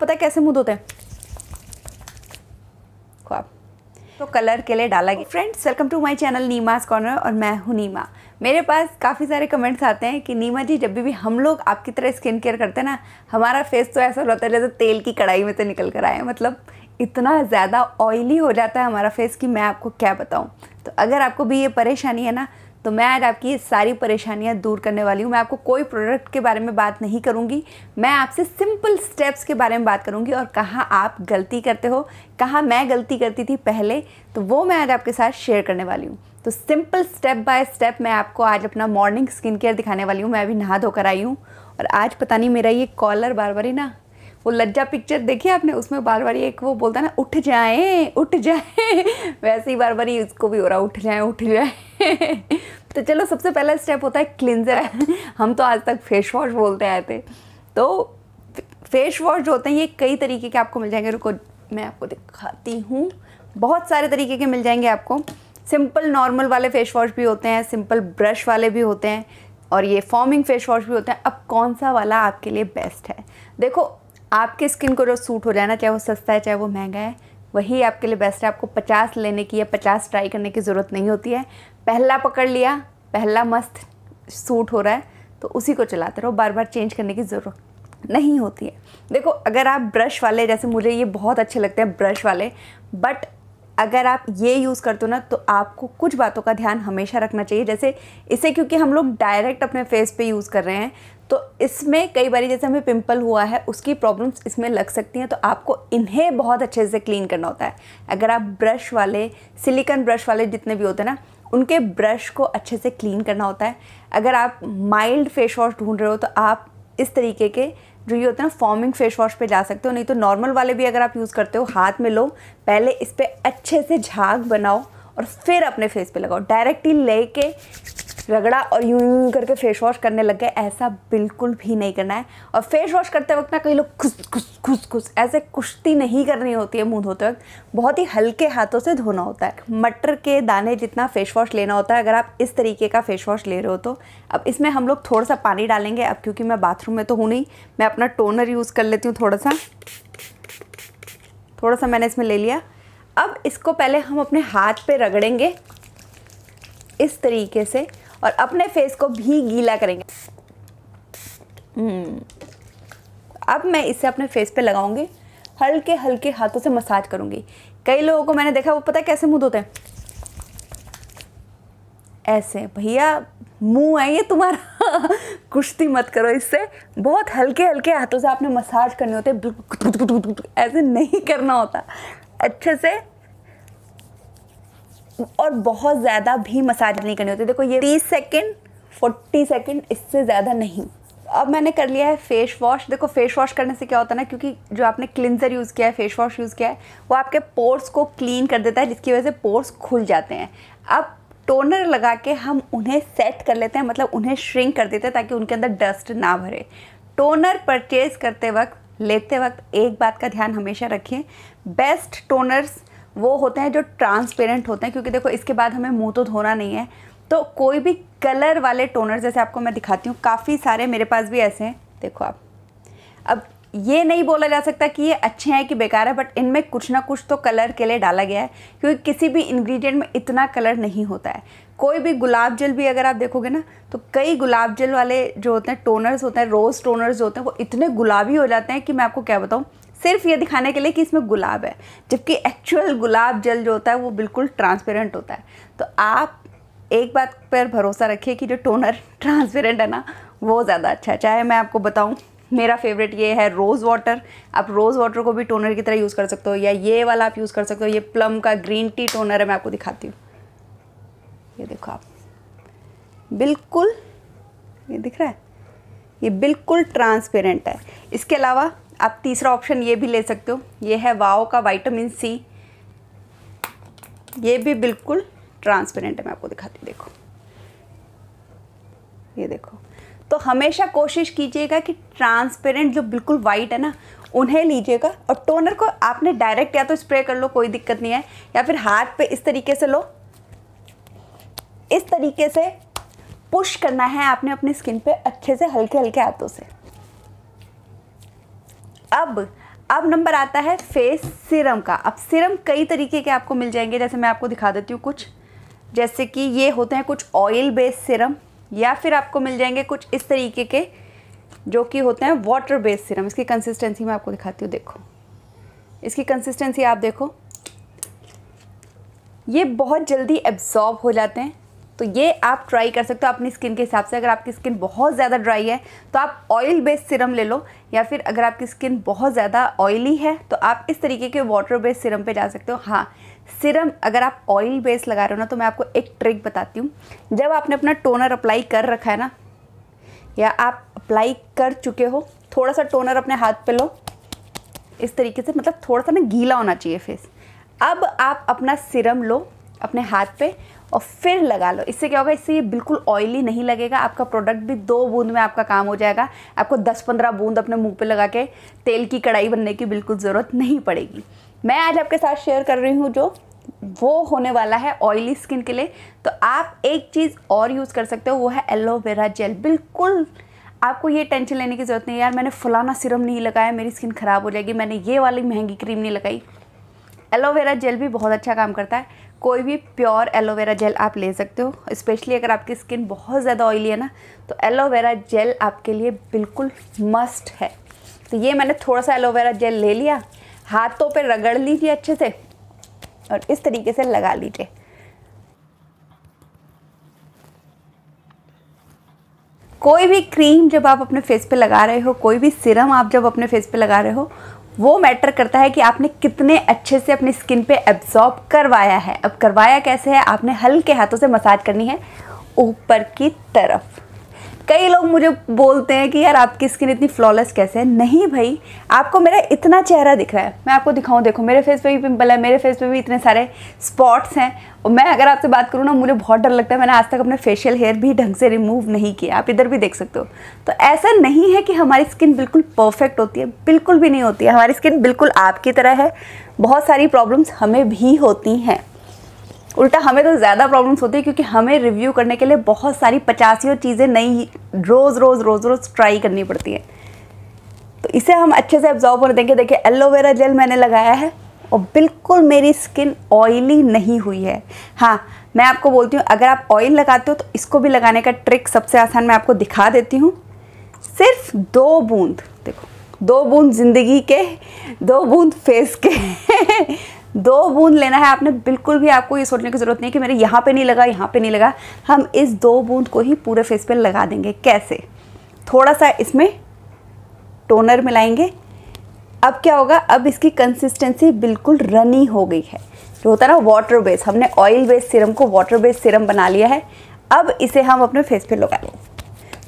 पता है कैसे मुँह धोते हैं ख्वाब तो कलर के लिए डाला गया friends welcome to my channel Neema's corner और मैं हूँ नीमा मेरे पास काफ़ी सारे कमेंट्स आते हैं कि नीमा जी जब भी हम लोग आपकी तरह स्किन केयर करते हैं ना हमारा फेस तो ऐसा रहता है जैसे तेल की कढ़ाई में से निकल कर आए मतलब इतना ज़्यादा ऑयली हो जाता है हमारा फेस कि मैं आपको क्या बताऊँ तो अगर आपको भी ये परेशानी है ना तो मैं आज आपकी सारी परेशानियाँ दूर करने वाली हूँ मैं आपको कोई प्रोडक्ट के बारे में बात नहीं करूँगी मैं आपसे सिंपल स्टेप्स के बारे में बात करूँगी और कहाँ आप गलती करते हो कहाँ मैं गलती करती थी पहले तो वो मैं आज आपके साथ शेयर करने वाली हूँ तो सिंपल स्टेप बाय स्टेप मैं आपको आज अपना मॉर्निंग स्किन केयर दिखाने वाली हूँ मैं अभी नहा धोकर आई हूँ और आज पता नहीं मेरा ये कॉलर बार बार ही ना वो लज्जा पिक्चर देखी आपने उसमें बार बार एक वो बोलता है ना उठ जाए उठ जाए वैसे ही बार बार ही उसको भी हो रहा उठ जाए उठ जाए तो चलो सबसे पहला स्टेप होता है क्लिनजर हम तो आज तक फेस वॉश बोलते आए थे तो फेस वॉश जो होते हैं ये कई तरीके के आपको मिल जाएंगे रुको मैं आपको दिखाती हूँ बहुत सारे तरीके के मिल जाएंगे आपको सिंपल नॉर्मल वाले फेस वॉश भी होते हैं सिंपल ब्रश वाले भी होते हैं और ये फॉर्मिंग फेस वॉश भी होते हैं अब कौन सा वाला आपके लिए बेस्ट है देखो आपके स्किन को जो सूट हो रहा है ना चाहे वो सस्ता है चाहे वो महंगा है वही आपके लिए बेस्ट है आपको पचास लेने की या पचास ट्राई करने की ज़रूरत नहीं होती है पहला पकड़ लिया पहला मस्त सूट हो रहा है तो उसी को चलाते रहो बार बार चेंज करने की ज़रूरत नहीं होती है देखो अगर आप ब्रश वाले जैसे मुझे ये बहुत अच्छे लगते हैं ब्रश वाले बट अगर आप ये यूज़ करते हो ना तो आपको कुछ बातों का ध्यान हमेशा रखना चाहिए जैसे इसे क्योंकि हम लोग डायरेक्ट अपने फेस पे यूज़ कर रहे हैं तो इसमें कई बार जैसे हमें पिंपल हुआ है उसकी प्रॉब्लम्स इसमें लग सकती हैं तो आपको इन्हें बहुत अच्छे से क्लीन करना होता है अगर आप ब्रश वाले सिलिकन ब्रश वाले जितने भी होते हैं ना उनके ब्रश को अच्छे से क्लीन करना होता है अगर आप माइल्ड फेस वॉश ढूंढ रहे हो तो आप इस तरीके के जो ये होता है ना फॉर्मिंग फेस वॉश पे जा सकते हो नहीं तो नॉर्मल वाले भी अगर आप यूज़ करते हो हाथ में लो पहले इस पर अच्छे से झाग बनाओ और फिर अपने फेस पे लगाओ डायरेक्टली लेके रगड़ा और यूं यूं करके फेस वॉश करने लग गए ऐसा बिल्कुल भी नहीं करना है और फेस वॉश करते वक्त ना कई लोग खुश खुश खुश खुश ऐसे कुश्ती नहीं करनी होती है मुंह धोते वक्त बहुत ही हल्के हाथों से धोना होता है मटर के दाने जितना फेस वॉश लेना होता है अगर आप इस तरीके का फेस वॉश ले रहे हो तो अब इसमें हम लोग थोड़ा सा पानी डालेंगे अब क्योंकि मैं बाथरूम में तो हूँ नहीं मैं अपना टोनर यूज़ कर लेती हूँ थोड़ा सा थोड़ा सा मैंने इसमें ले लिया अब इसको पहले हम अपने हाथ पे रगड़ेंगे इस तरीके से और अपने फेस को भी गीला करेंगे हम्म। अब मैं इसे अपने फेस पे लगाऊंगी हल्के हल्के हाथों से मसाज करूंगी कई लोगों को मैंने देखा वो पता है कैसे मुंह धोते हैं ऐसे भैया मुंह है ये तुम्हारा कुश्ती मत करो इससे बहुत हल्के हल्के हाथों से आपने मसाज करने होते ऐसे नहीं करना होता अच्छे से और बहुत ज़्यादा भी मसाज नहीं करनी होती देखो ये तीस सेकेंड फोर्टी सेकेंड इससे ज़्यादा नहीं अब मैंने कर लिया है फेस वॉश देखो फेस वॉश करने से क्या होता है ना क्योंकि जो आपने क्लिनजर यूज़ किया है फेस वॉश यूज़ किया है वो आपके पोर्स को क्लीन कर देता है जिसकी वजह से पोर्स खुल जाते हैं अब टोनर लगा के हम उन्हें सेट कर लेते हैं मतलब उन्हें श्रिंक कर देते हैं ताकि उनके अंदर डस्ट ना भरे टोनर परचेज करते वक्त लेते वक्त एक बात का ध्यान हमेशा रखें बेस्ट टोनर्स वो होते हैं जो ट्रांसपेरेंट होते हैं क्योंकि देखो इसके बाद हमें मुंह तो धोना नहीं है तो कोई भी कलर वाले टोनर जैसे आपको मैं दिखाती हूँ काफ़ी सारे मेरे पास भी ऐसे हैं देखो आप अब ये नहीं बोला जा सकता कि ये अच्छे हैं कि बेकार है बट इनमें कुछ ना कुछ तो कलर के लिए डाला गया है क्योंकि किसी भी इन्ग्रीडियंट में इतना कलर नहीं होता है कोई भी गुलाब जल भी अगर आप देखोगे ना तो कई गुलाब जल वाले जो होते हैं टोनर्स होते हैं रोज़ टोनर्स जो होते हैं वो इतने गुलाबी हो जाते हैं कि मैं आपको क्या बताऊँ सिर्फ ये दिखाने के लिए कि इसमें गुलाब है जबकि एक्चुअल गुलाब जल जो होता है वो बिल्कुल ट्रांसपेरेंट होता है तो आप एक बात पर भरोसा रखिए कि जो टोनर ट्रांसपेरेंट है ना वो ज़्यादा अच्छा है चाहे मैं आपको बताऊँ मेरा फेवरेट ये है रोज़ वाटर आप रोज़ वाटर को भी टोनर की तरह यूज़ कर सकते हो या ये वाला आप यूज़ कर सकते हो ये प्लम का ग्रीन टी टोनर है मैं आपको दिखाती हूँ ये देखो आप बिल्कुल ये दिख रहा है ये बिल्कुल ट्रांसपेरेंट है इसके अलावा आप तीसरा ऑप्शन ये भी ले सकते हो ये है वाओ का वाइटामिन सी ये भी बिल्कुल ट्रांसपेरेंट है मैं आपको दिखाती देखो ये देखो तो हमेशा कोशिश कीजिएगा कि ट्रांसपेरेंट जो बिल्कुल वाइट है ना उन्हें लीजिएगा और टोनर को आपने डायरेक्ट या तो स्प्रे कर लो कोई दिक्कत नहीं है या फिर हाथ पे इस तरीके से लो इस तरीके से पुश करना है आपने अपनी स्किन पे अच्छे से हल्के हल्के हाथों से अब अब नंबर आता है फेस सिरम का अब सिरम कई तरीके के आपको मिल जाएंगे जैसे मैं आपको दिखा देती हूँ कुछ जैसे कि ये होते हैं कुछ ऑयल बेस्ड सिरम या फिर आपको मिल जाएंगे कुछ इस तरीके के जो कि होते हैं वाटर बेस्ड सिरम इसकी कंसिस्टेंसी मैं आपको दिखाती हूँ देखो इसकी कंसिस्टेंसी आप देखो ये बहुत जल्दी एब्जॉर्ब हो जाते हैं तो ये आप ट्राई कर सकते हो अपनी स्किन के हिसाब से अगर आपकी स्किन बहुत ज़्यादा ड्राई है तो आप ऑयल बेस्ड सिरम ले लो या फिर अगर आपकी स्किन बहुत ज़्यादा ऑयली है तो आप इस तरीके के वाटर बेस्ड सिरम पे जा सकते हो हाँ सिरम अगर आप ऑयल बेस लगा रहे हो ना तो मैं आपको एक ट्रिक बताती हूँ जब आपने अपना टोनर अप्लाई कर रखा है ना या आप अप्लाई कर चुके हो थोड़ा सा टोनर अपने हाथ पे लो इस तरीके से मतलब थोड़ा सा ना गीला होना चाहिए फेस अब आप अपना सिरम लो अपने हाथ पे और फिर लगा लो इससे क्या होगा इससे ये बिल्कुल ऑयली नहीं लगेगा आपका प्रोडक्ट भी दो बूंद में आपका काम हो जाएगा आपको दस पंद्रह बूंद अपने मुंह पे लगा के तेल की कढ़ाई बनने की बिल्कुल ज़रूरत नहीं पड़ेगी मैं आज आपके साथ शेयर कर रही हूँ जो वो होने वाला है ऑयली स्किन के लिए तो आप एक चीज़ और यूज़ कर सकते हो वो है एलोवेरा जेल बिल्कुल आपको ये टेंशन लेने की ज़रूरत नहीं यार मैंने फलाना सिरम नहीं लगाया मेरी स्किन ख़राब हो जाएगी मैंने ये वाली महंगी क्रीम नहीं लगाई एलोवेरा जेल भी बहुत अच्छा काम करता है कोई भी प्योर एलोवेरा जेल आप ले सकते हो स्पेशली अगर आपकी स्किन बहुत ज़्यादा ऑयली है ना तो एलोवेरा जेल आपके लिए बिल्कुल मस्ट है तो ये मैंने थोड़ा सा एलोवेरा जेल ले लिया हाथों पर रगड़ लीजिए अच्छे से और इस तरीके से लगा लीजिए कोई भी क्रीम जब आप अपने फेस पे लगा रहे हो कोई भी सिरम आप जब अपने फेस पे लगा रहे हो वो मैटर करता है कि आपने कितने अच्छे से अपनी स्किन पे एब्जॉर्ब करवाया है अब करवाया कैसे है आपने हल्के हाथों से मसाज करनी है ऊपर की तरफ कई लोग मुझे बोलते हैं कि यार आपकी स्किन इतनी फ्लॉलेस कैसे है नहीं भाई आपको मेरा इतना चेहरा दिख रहा है मैं आपको दिखाऊँ देखो मेरे फेस पे भी पिंपल है मेरे फेस पे भी इतने सारे स्पॉट्स हैं और मैं अगर आपसे बात करूँ ना मुझे बहुत डर लगता है मैंने आज तक अपने फेशियल हेयर भी ढंग से रिमूव नहीं किया आप इधर भी देख सकते हो तो ऐसा नहीं है कि हमारी स्किन बिल्कुल परफेक्ट होती है बिल्कुल भी नहीं होती है हमारी स्किन बिल्कुल आपकी तरह है बहुत सारी प्रॉब्लम्स हमें भी होती हैं उल्टा हमें तो ज़्यादा प्रॉब्लम्स होती है क्योंकि हमें रिव्यू करने के लिए बहुत सारी पचासियों चीज़ें नई रोज़ रोज़ रोज़ रोज़ ट्राई करनी पड़ती हैं तो इसे हम अच्छे से एब्जॉर्व कर देंगे देखिए एलोवेरा जेल मैंने लगाया है और बिल्कुल मेरी स्किन ऑयली नहीं हुई है हाँ मैं आपको बोलती हूँ अगर आप ऑयल लगाते हो तो इसको भी लगाने का ट्रिक सबसे आसान मैं आपको दिखा देती हूँ सिर्फ दो बूंद देखो दो बूंद ज़िंदगी के दो बूंद फेस के दो बूंद लेना है आपने बिल्कुल भी आपको ये सोचने की ज़रूरत नहीं कि मेरे यहाँ पे नहीं लगा यहाँ पे नहीं लगा हम इस दो बूंद को ही पूरे फेस पे लगा देंगे कैसे थोड़ा सा इसमें टोनर मिलाएंगे अब क्या होगा अब इसकी कंसिस्टेंसी बिल्कुल रनी हो गई है जो होता है ना वाटर बेस हमने ऑयल बेस्ड सिरम को वाटर बेस्ड सिरम बना लिया है अब इसे हम अपने फेस पर लगा लें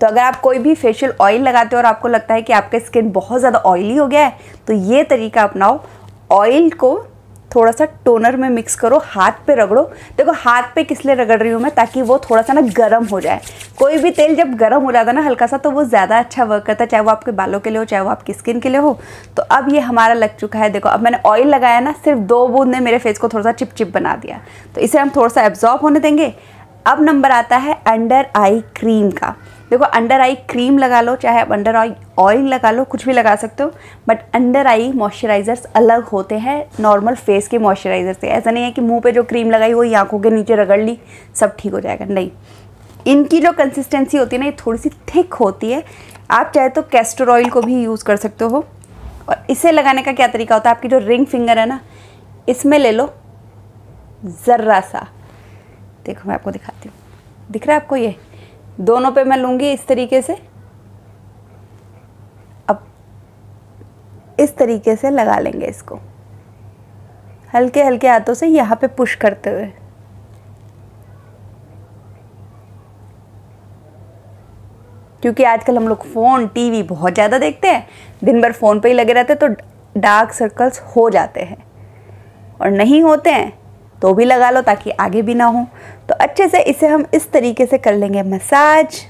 तो अगर आप कोई भी फेशियल ऑयल लगाते हो और आपको लगता है कि आपका स्किन बहुत ज़्यादा ऑयली हो गया है तो ये तरीका अपनाओ ऑयल को थोड़ा सा टोनर में मिक्स करो हाथ पे रगड़ो देखो हाथ पे किस लिए रगड़ रही हूँ मैं ताकि वो थोड़ा सा ना गर्म हो जाए कोई भी तेल जब गर्म हो जाता है ना हल्का सा तो वो ज़्यादा अच्छा वर्क करता है चाहे वो आपके बालों के लिए हो चाहे वो आपकी स्किन के लिए हो तो अब ये हमारा लग चुका है देखो अब मैंने ऑयल लगाया ना सिर्फ दो बूंद ने मेरे फेस को थोड़ा सा चिपचिप बना दिया तो इसे हम थोड़ा सा एब्जॉर्ब होने देंगे अब नंबर आता है अंडर आई क्रीम का देखो अंडर आई क्रीम लगा लो चाहे आप अंडर आई ऑयल लगा लो कुछ भी लगा सकते हो बट अंडर आई मॉइस्चराइज़र्स अलग होते हैं नॉर्मल फेस के मॉइस्चराइज़र से ऐसा नहीं है कि मुंह पे जो क्रीम लगाई वो आंखों के नीचे रगड़ ली सब ठीक हो जाएगा नहीं इनकी जो कंसिस्टेंसी होती है ना ये थोड़ी सी थिक होती है आप चाहे तो कैस्टर ऑयल को भी यूज़ कर सकते हो और इसे लगाने का क्या तरीका होता है आपकी जो रिंग फिंगर है ना इसमें ले लो ज़र्रा सा देखो मैं आपको दिखाती हूँ दिख रहा है आपको ये दोनों पे मैं लूँगी इस तरीके से अब इस तरीके से लगा लेंगे इसको हल्के हल्के हाथों से यहाँ पे पुश करते हुए क्योंकि आजकल हम लोग फ़ोन टीवी बहुत ज़्यादा देखते हैं दिन भर फ़ोन पे ही लगे रहते हैं तो डार्क सर्कल्स हो जाते हैं और नहीं होते हैं तो भी लगा लो ताकि आगे भी ना हो तो अच्छे से इसे हम इस तरीके से कर लेंगे मसाज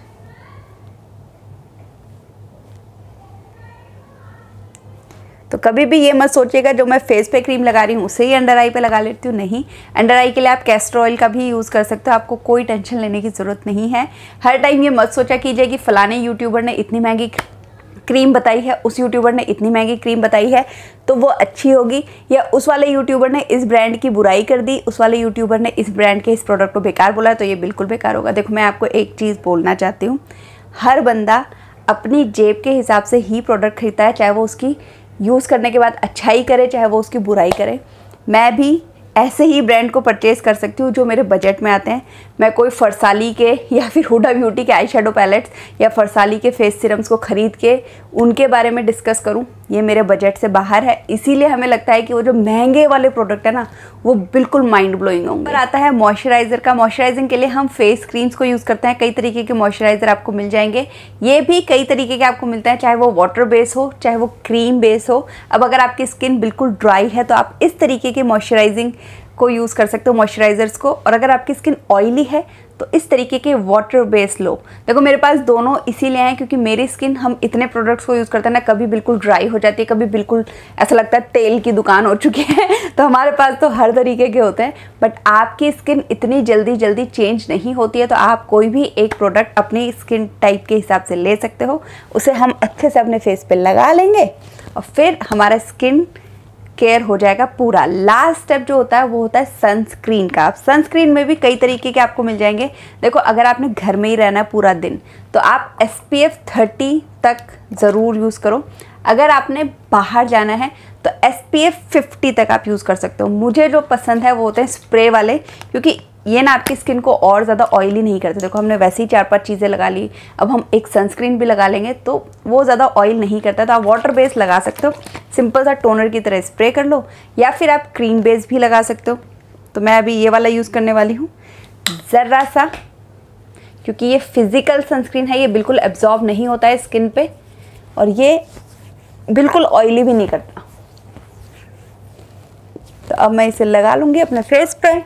तो कभी भी ये मत सोचिएगा जो मैं फेस पे क्रीम लगा रही हूँ उसे ही अंडर आई पे लगा लेती हूँ नहीं अंडर आई के लिए आप कैस्टर ऑयल का भी यूज़ कर सकते हो आपको कोई टेंशन लेने की ज़रूरत नहीं है हर टाइम ये मत सोचा कीजिए कि फ़लाने यूट्यूबर ने इतनी महंगी क्रीम बताई है उस यूट्यूबर ने इतनी महंगी क्रीम बताई है तो वो अच्छी होगी या उस वाले यूट्यूबर ने इस ब्रांड की बुराई कर दी उस वाले यूट्यूबर ने इस ब्रांड के इस प्रोडक्ट को बेकार बोला तो ये बिल्कुल बेकार होगा देखो मैं आपको एक चीज़ बोलना चाहती हूँ हर बंदा अपनी जेब के हिसाब से ही प्रोडक्ट खरीदता है चाहे वो उसकी यूज़ करने के बाद अच्छाई करे चाहे वो उसकी बुराई करे मैं भी ऐसे ही ब्रांड को परचेज़ कर सकती हूँ जो मेरे बजट में आते हैं मैं कोई फरसाली के या फिर हुडा ब्यूटी के आई पैलेट्स या फरसाली के फेस सिरम्स को ख़रीद के उनके बारे में डिस्कस करूँ ये मेरे बजट से बाहर है इसीलिए हमें लगता है कि वो जो महंगे वाले प्रोडक्ट है ना वो बिल्कुल माइंड ब्लोइंग होंगे पर आता है मॉइस्चराइज़र का मॉइस्चराइजिंग के लिए हम फेस क्रीम्स को यूज़ करते हैं कई तरीके के मॉइस्चराइज़र आपको मिल जाएंगे ये भी कई तरीके के आपको मिलते हैं चाहे वो वाटर बेस हो चाहे वो क्रीम बेस हो अब अगर आपकी स्किन बिल्कुल ड्राई है तो आप इस तरीके के मॉइस्चराइजिंग को यूज़ कर सकते हो मॉइस्चराइजर्स को और अगर आपकी स्किन ऑयली है तो इस तरीके के वाटर बेस्ड लो देखो मेरे पास दोनों इसीलिए हैं क्योंकि मेरी स्किन हम इतने प्रोडक्ट्स को यूज़ करते हैं ना कभी बिल्कुल ड्राई हो जाती है कभी बिल्कुल ऐसा लगता है तेल की दुकान हो चुकी है तो हमारे पास तो हर तरीके के होते हैं बट आपकी स्किन इतनी जल्दी जल्दी चेंज नहीं होती है तो आप कोई भी एक प्रोडक्ट अपनी स्किन टाइप के हिसाब से ले सकते हो उसे हम अच्छे से अपने फेस पर लगा लेंगे और फिर हमारा स्किन केयर हो जाएगा पूरा लास्ट स्टेप जो होता है वो होता है सनस्क्रीन का आप सनस्क्रीन में भी कई तरीके के आपको मिल जाएंगे देखो अगर आपने घर में ही रहना है पूरा दिन तो आप एस पी एफ थर्टी तक ज़रूर यूज़ करो अगर आपने बाहर जाना है तो एस पी एफ फिफ्टी तक आप यूज़ कर सकते हो मुझे जो पसंद है वो होते हैं स्प्रे वाले क्योंकि ये ना आपकी स्किन को और ज़्यादा ऑयली नहीं करते देखो हमने वैसे ही चार पांच चीज़ें लगा ली अब हम एक सनस्क्रीन भी लगा लेंगे तो वो ज़्यादा ऑयल नहीं करता तो आप वाटर बेस लगा सकते हो सिंपल सा टोनर की तरह स्प्रे कर लो या फिर आप क्रीम बेस भी लगा सकते हो तो मैं अभी ये वाला यूज़ करने वाली हूँ ज़रा सा क्योंकि ये फिज़िकल सनस्क्रीन है ये बिल्कुल एब्जॉर्ब नहीं होता है स्किन पर और ये बिल्कुल ऑयली भी नहीं करता तो अब मैं इसे लगा लूँगी अपने फेस पर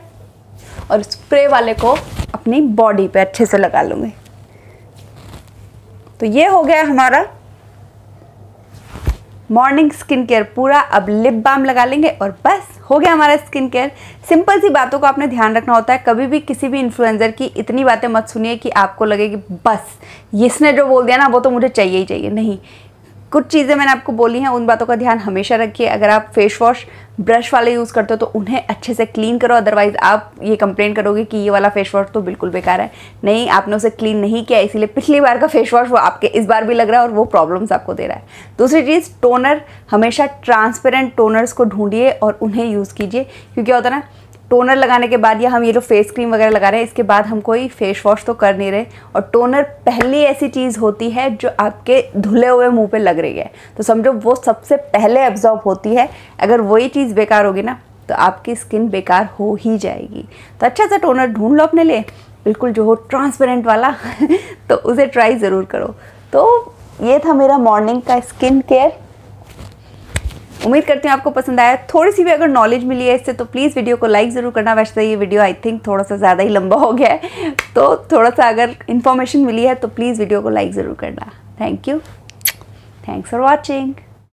और स्प्रे वाले को अपनी बॉडी पे अच्छे से लगा लूँगी तो ये हो गया हमारा मॉर्निंग स्किन केयर पूरा अब लिप बाम लगा लेंगे और बस हो गया हमारा स्किन केयर सिंपल सी बातों को आपने ध्यान रखना होता है कभी भी किसी भी इन्फ्लुएंजर की इतनी बातें मत सुनिए कि आपको लगे कि बस इसने जो बोल दिया ना वो तो मुझे चाहिए ही चाहिए नहीं कुछ चीज़ें मैंने आपको बोली हैं उन बातों का ध्यान हमेशा रखिए अगर आप फेस वॉश ब्रश वाले यूज़ करते हो तो उन्हें अच्छे से क्लीन करो अदरवाइज़ आप ये कंप्लेन करोगे कि ये वाला फेस वॉश तो बिल्कुल बेकार है नहीं आपने उसे क्लीन नहीं किया इसीलिए पिछली बार का फेस वॉश वो आपके इस बार भी लग रहा है और वो प्रॉब्लम्स आपको दे रहा है दूसरी चीज़ टोनर हमेशा ट्रांसपेरेंट टोनर्स को ढूंढिए और उन्हें यूज़ कीजिए क्योंकि होता है ना टोनर लगाने के बाद या हम ये जो फेस क्रीम वगैरह लगा रहे हैं इसके बाद हम कोई फेस वॉश तो कर नहीं रहे और टोनर पहली ऐसी चीज़ होती है जो आपके धुले हुए मुंह पे लग रही है तो समझो वो सबसे पहले एब्जॉर्ब होती है अगर वही चीज़ बेकार होगी ना तो आपकी स्किन बेकार हो ही जाएगी तो अच्छा सा टोनर ढूंढ लो अपने लिए बिल्कुल जो हो ट्रांसपेरेंट वाला तो उसे ट्राई ज़रूर करो तो ये था मेरा मॉर्निंग का स्किन केयर उम्मीद करती हूँ आपको पसंद आया थोड़ी सी भी अगर नॉलेज मिली है इससे तो प्लीज़ वीडियो को लाइक ज़रूर करना वैसे तो ये वीडियो आई थिंक थोड़ा सा ज़्यादा ही लंबा हो गया है तो थोड़ा सा अगर इन्फॉर्मेशन मिली है तो प्लीज़ वीडियो को लाइक ज़रूर करना thank you thanks for watching